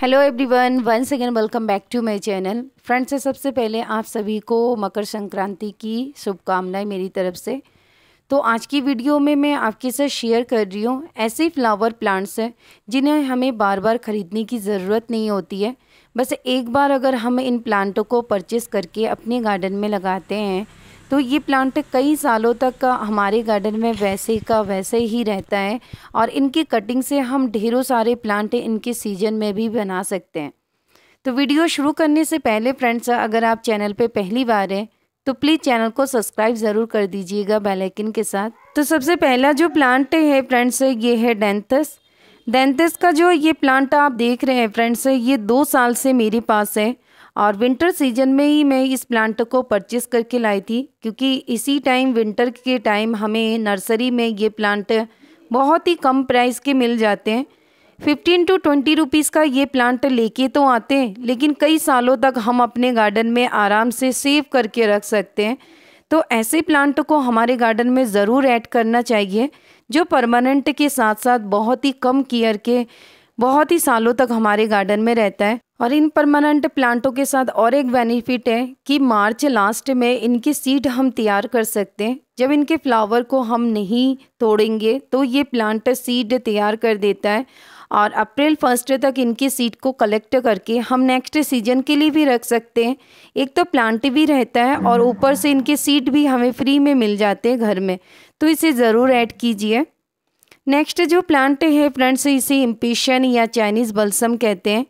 hello everyone once again welcome back to my channel friends से सबसे पहले आप सभी को मकर संक्रांति की शुभकामनाएं मेरी तरफ से तो आज की वीडियो में मैं आपके साथ शेयर कर रही हूँ ऐसे फ्लावर प्लांट्स हैं जिन्हें हमें बार बार ख़रीदने की ज़रूरत नहीं होती है बस एक बार अगर हम इन प्लांटों को परचेस करके अपने गार्डन में लगाते हैं तो ये प्लांट कई सालों तक हमारे गार्डन में वैसे का वैसे ही रहता है और इनकी कटिंग से हम ढेरों सारे प्लांट इनके सीजन में भी बना सकते हैं तो वीडियो शुरू करने से पहले फ्रेंड्स अगर आप चैनल पे पहली बार हैं तो प्लीज़ चैनल को सब्सक्राइब ज़रूर कर दीजिएगा बेल आइकन के साथ तो सबसे पहला जो प्लांट है फ्रेंड्स ये है डेंथस डेंथस का जो ये प्लांट आप देख रहे हैं फ्रेंड्स ये दो साल से मेरे पास है और विंटर सीजन में ही मैं इस प्लांट को परचेस करके लाई थी क्योंकि इसी टाइम विंटर के टाइम हमें नर्सरी में ये प्लांट बहुत ही कम प्राइस के मिल जाते हैं फिफ्टीन टू ट्वेंटी रुपीज़ का ये प्लांट लेके तो आते हैं लेकिन कई सालों तक हम अपने गार्डन में आराम से सेव करके रख सकते हैं तो ऐसे प्लांट को हमारे गार्डन में ज़रूर ऐड करना चाहिए जो परमानेंट के साथ साथ बहुत ही कम केयर के बहुत ही सालों तक हमारे गार्डन में रहता है और इन परमानेंट प्लांटों के साथ और एक बेनिफिट है कि मार्च लास्ट में इनकी सीड हम तैयार कर सकते हैं जब इनके फ्लावर को हम नहीं तोड़ेंगे तो ये प्लांट सीड तैयार कर देता है और अप्रैल फर्स्ट तक इनकी सीड को कलेक्ट करके हम नेक्स्ट सीजन के लिए भी रख सकते हैं एक तो प्लांट भी रहता है और ऊपर से इनके सीड भी हमें फ्री में मिल जाते हैं घर में तो इसे ज़रूर ऐड कीजिए नेक्स्ट जो प्लांट है फ्रेंड्स इसे इम्पिशन या चाइनीज़ बल्सम कहते हैं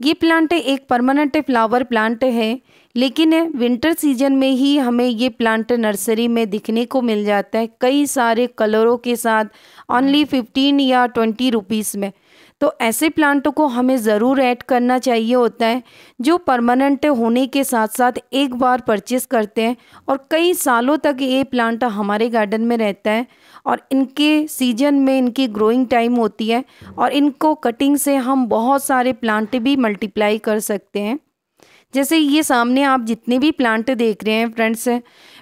ये प्लांट एक परमानेंट फ्लावर प्लांट है लेकिन विंटर सीजन में ही हमें ये प्लांट नर्सरी में दिखने को मिल जाता है कई सारे कलरों के साथ ओनली फिफ्टीन या ट्वेंटी रुपीज़ में तो ऐसे प्लांटों को हमें ज़रूर ऐड करना चाहिए होता है जो परमानेंट होने के साथ साथ एक बार परचेस करते हैं और कई सालों तक ये प्लांट हमारे गार्डन में रहता है और इनके सीजन में इनकी ग्रोइंग टाइम होती है और इनको कटिंग से हम बहुत सारे प्लांट भी मल्टीप्लाई कर सकते हैं जैसे ये सामने आप जितने भी प्लांट देख रहे हैं फ्रेंड्स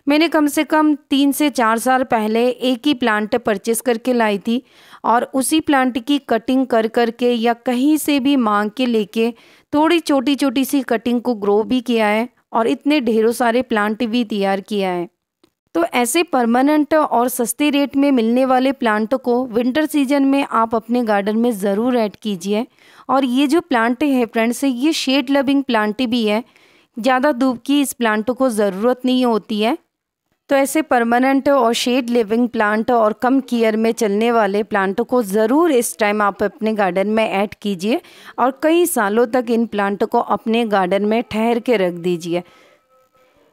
मैंने कम से कम तीन से चार साल पहले एक ही प्लांट परचेस करके लाई थी और उसी प्लांट की कटिंग कर कर के या कहीं से भी मांग के लेके थोड़ी छोटी छोटी सी कटिंग को ग्रो भी किया है और इतने ढेरों सारे प्लांट भी तैयार किया है तो ऐसे परमानेंट और सस्ते रेट में मिलने वाले प्लांट को विंटर सीजन में आप अपने गार्डन में ज़रूर ऐड कीजिए और ये जो प्लांट है फ्रेंड्स ये शेड लविंग प्लांट भी है ज़्यादा धूप की इस प्लांट को ज़रूरत नहीं होती है तो ऐसे परमानेंट और शेड लिविंग प्लांट और कम कीयर में चलने वाले प्लांटों को ज़रूर इस टाइम आप अपने गार्डन में ऐड कीजिए और कई सालों तक इन प्लांटों को अपने गार्डन में ठहर के रख दीजिए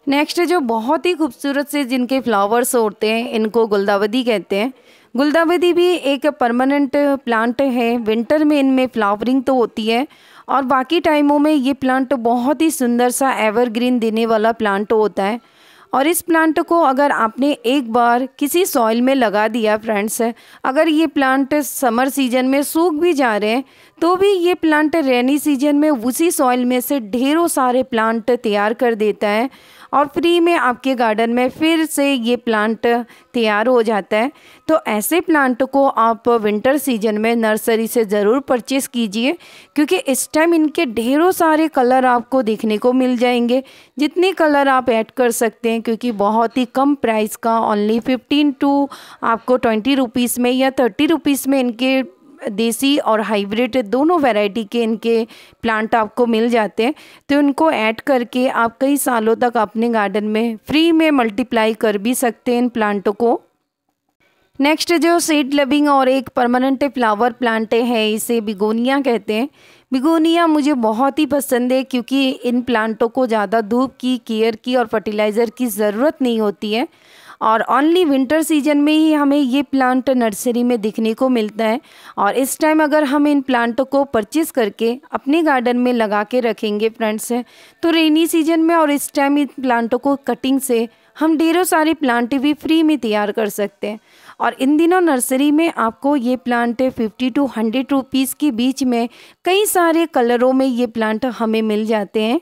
नेक्स्ट जो बहुत ही खूबसूरत से जिनके फ्लावर्स होते हैं इनको गुलदावदी कहते हैं गुलदावदी भी एक परमानेंट प्लांट है विंटर में इनमें फ्लावरिंग तो होती है और बाकी टाइमों में ये प्लांट बहुत ही सुंदर सा एवरग्रीन देने वाला प्लांट होता है और इस प्लांट को अगर आपने एक बार किसी सॉइल में लगा दिया फ्रेंड्स अगर ये प्लांट समर सीजन में सूख भी जा रहे हैं तो भी ये प्लांट रेनी सीजन में उसी सॉइल में से ढेरों सारे प्लांट तैयार कर देता है और फ्री में आपके गार्डन में फिर से ये प्लांट तैयार हो जाता है तो ऐसे प्लांट को आप विंटर सीजन में नर्सरी से ज़रूर परचेस कीजिए क्योंकि इस टाइम इनके ढेरों सारे कलर आपको देखने को मिल जाएंगे जितने कलर आप ऐड कर सकते हैं क्योंकि बहुत ही कम प्राइस का ओनली फिफ्टीन टू आपको ट्वेंटी रुपीज़ में या थर्टी रुपीज़ में इनके देसी और हाइब्रिड दोनों वैरायटी के इनके प्लांट आपको मिल जाते हैं तो इनको ऐड करके आप कई सालों तक अपने गार्डन में फ्री में मल्टीप्लाई कर भी सकते हैं इन प्लांटों को नेक्स्ट जो सीड लविंग और एक परमानेंट फ्लावर प्लांट है इसे बिगोनिया कहते हैं बिगोनिया मुझे बहुत ही पसंद है क्योंकि इन प्लांटों को ज़्यादा धूप की केयर की और फर्टिलाइज़र की ज़रूरत नहीं होती है और ऑनली विंटर सीजन में ही हमें ये प्लांट नर्सरी में दिखने को मिलता है और इस टाइम अगर हम इन प्लांट को परचेज़ करके अपने गार्डन में लगा के रखेंगे फ्रेंड्स तो रेनी सीजन में और इस टाइम इन प्लांटों को कटिंग से हम ढेरों सारे प्लांट भी फ्री में तैयार कर सकते हैं और इन दिनों नर्सरी में आपको ये प्लांट 50 टू 100 रुपीस के बीच में कई सारे कलरों में ये प्लांट हमें मिल जाते हैं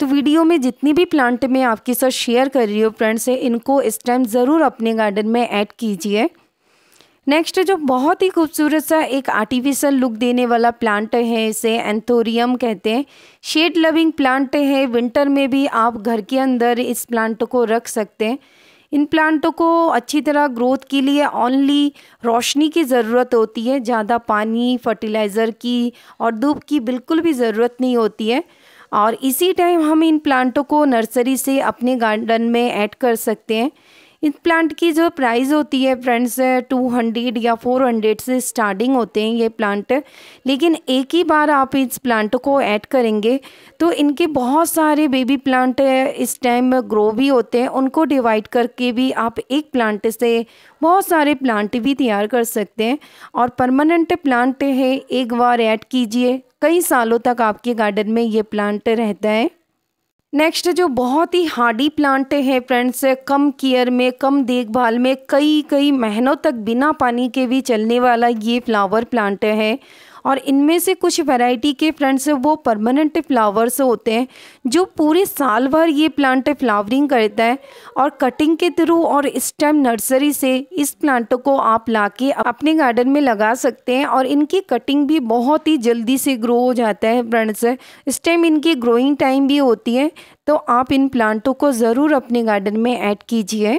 तो वीडियो में जितनी भी प्लांट मैं आपके साथ शेयर कर रही हूँ फ्रेंड्स इनको इस टाइम ज़रूर अपने गार्डन में ऐड कीजिए नेक्स्ट जो बहुत ही खूबसूरत सा एक आर्टिफिशियल लुक देने वाला प्लांट है इसे एंथोरियम कहते हैं शेड लविंग प्लांट है विंटर में भी आप घर के अंदर इस प्लांट को रख सकते हैं इन प्लांटों को अच्छी तरह ग्रोथ के लिए ओनली रोशनी की ज़रूरत होती है ज़्यादा पानी फर्टिलाइज़र की और धूप की बिल्कुल भी ज़रूरत नहीं होती है और इसी टाइम हम इन प्लांटों को नर्सरी से अपने गार्डन में ऐड कर सकते हैं इस प्लांट की जो प्राइस होती है फ्रेंड्स टू हंड्रेड या फोर हंड्रेड से स्टार्टिंग होते हैं ये प्लांट लेकिन एक ही बार आप इस प्लांट को ऐड करेंगे तो इनके बहुत सारे बेबी प्लांट इस टाइम ग्रो भी होते हैं उनको डिवाइड करके भी आप एक प्लांट से बहुत सारे प्लांट भी तैयार कर सकते हैं और परमानेंट प्लांट है एक बार ऐड कीजिए कई सालों तक आपके गार्डन में ये प्लांट रहता है नेक्स्ट जो बहुत ही हार्डी प्लांट हैं फ्रेंड्स कम केयर में कम देखभाल में कई कई महीनों तक बिना पानी के भी चलने वाला ये फ्लावर प्लांट है और इनमें से कुछ वैरायटी के फ्रेंड्स वो परमानेंट फ्लावर्स होते हैं जो पूरे साल भर ये प्लांट फ्लावरिंग करता है और कटिंग के थ्रू और स्टेम नर्सरी से इस प्लांट को आप ला के अपने गार्डन में लगा सकते हैं और इनकी कटिंग भी बहुत ही जल्दी से ग्रो हो जाता है फ्रेंड्स स्टेम इनकी ग्रोइंग टाइम भी होती है तो आप इन प्लांटों को ज़रूर अपने गार्डन में ऐड कीजिए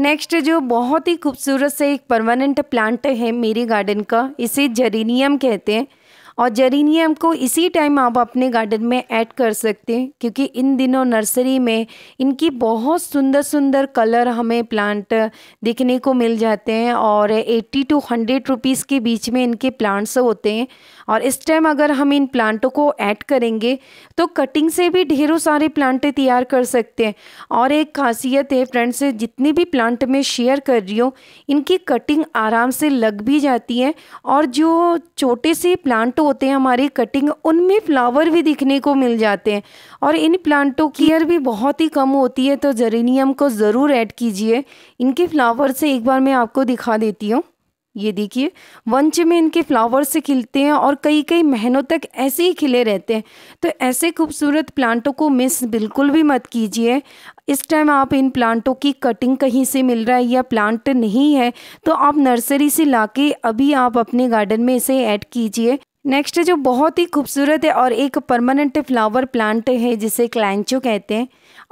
नेक्स्ट जो बहुत ही खूबसूरत से एक परमानेंट प्लांट है मेरे गार्डन का इसे जरीनियम कहते हैं और जेरिनियम को इसी टाइम आप अपने गार्डन में ऐड कर सकते हैं क्योंकि इन दिनों नर्सरी में इनकी बहुत सुंदर सुंदर कलर हमें प्लांट देखने को मिल जाते हैं और 80 टू 100 रुपीस के बीच में इनके प्लांट्स होते हैं और इस टाइम अगर हम इन प्लांटों को ऐड करेंगे तो कटिंग से भी ढेरों सारे प्लांट तैयार कर सकते हैं और एक खासियत है फ्रेंड्स जितने भी प्लांट में शेयर कर रही हूँ इनकी कटिंग आराम से लग भी जाती है और जो छोटे से प्लांट होते हैं हमारी कटिंग उनमें फ्लावर भी दिखने को मिल जाते हैं और इन प्लांटों की केयर भी बहुत ही कम होती है तो जरिनियम को ज़रूर ऐड कीजिए इनके फ्लावर से एक बार मैं आपको दिखा देती हूँ ये देखिए वंच में इनके फ्लावर से खिलते हैं और कई कई महीनों तक ऐसे ही खिले रहते हैं तो ऐसे खूबसूरत प्लांटों को मिस बिल्कुल भी मत कीजिए इस टाइम आप इन प्लांटों की कटिंग कहीं से मिल रहा है या प्लांट नहीं है तो आप नर्सरी से ला के अभी आप अपने गार्डन में इसे ऐड कीजिए नेक्स्ट जो बहुत ही खूबसूरत है और एक परमानेंट फ्लावर प्लांट है जिसे क्लैंचो कहते हैं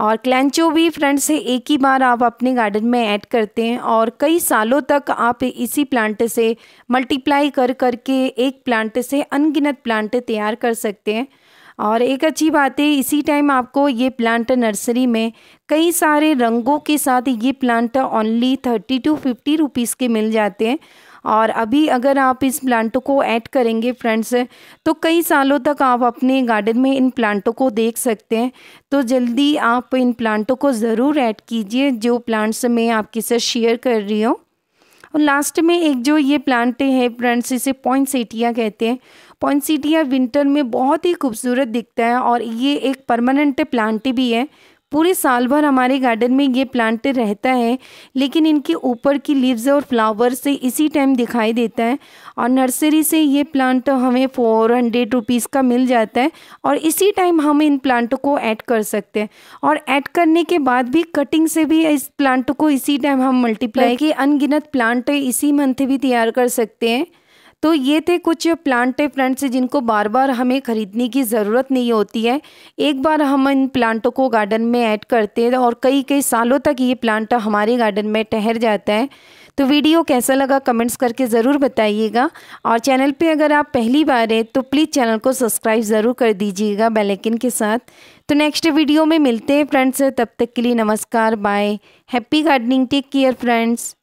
और क्लैंचो भी फ्रेंड से एक ही बार आप अपने गार्डन में ऐड करते हैं और कई सालों तक आप इसी प्लांट से मल्टीप्लाई कर करके एक प्लांट से अनगिनत प्लांट तैयार कर सकते हैं और एक अच्छी बात है इसी टाइम आपको ये प्लांट नर्सरी में कई सारे रंगों के साथ ये plant only thirty to fifty rupees के मिल जाते हैं और अभी अगर आप इस प्लांटों को ऐड करेंगे फ्रेंड्स तो कई सालों तक आप अपने गार्डन में इन प्लांटों को देख सकते हैं तो जल्दी आप इन प्लांटों को ज़रूर ऐड कीजिए जो प्लांट्स मैं आपके साथ शेयर कर रही हूँ और लास्ट में एक जो ये प्लांट है फ्रेंड्स इसे पॉइंटसीटिया कहते हैं पॉइंटसीटिया विंटर में बहुत ही खूबसूरत दिखता है और ये एक परमानेंट प्लांट भी है पूरे साल भर हमारे गार्डन में ये प्लांट रहता है लेकिन इनके ऊपर की लीव्स और फ्लावर्स से इसी टाइम दिखाई देता है और नर्सरी से ये प्लांट हमें फ़ोर हंड्रेड रुपीज़ का मिल जाता है और इसी टाइम हम इन प्लांट को ऐड कर सकते हैं और ऐड करने के बाद भी कटिंग से भी इस प्लांट को इसी टाइम हम मल्टीप्लाई के अनगिनत प्लांट इसी मंथ भी तैयार कर सकते हैं तो ये थे कुछ प्लांट फ्रेंड्स जिनको बार बार हमें ख़रीदने की ज़रूरत नहीं होती है एक बार हम इन प्लांटों को गार्डन में ऐड करते हैं और कई कई सालों तक ये प्लांट हमारे गार्डन में ठहर जाता है तो वीडियो कैसा लगा कमेंट्स करके ज़रूर बताइएगा और चैनल पे अगर आप पहली बार हैं तो प्लीज़ चैनल को सब्सक्राइब ज़रूर कर दीजिएगा बेलैकिन के साथ तो नेक्स्ट वीडियो में मिलते हैं फ्रेंड्स तब तक के लिए नमस्कार bye happy gardening take care friends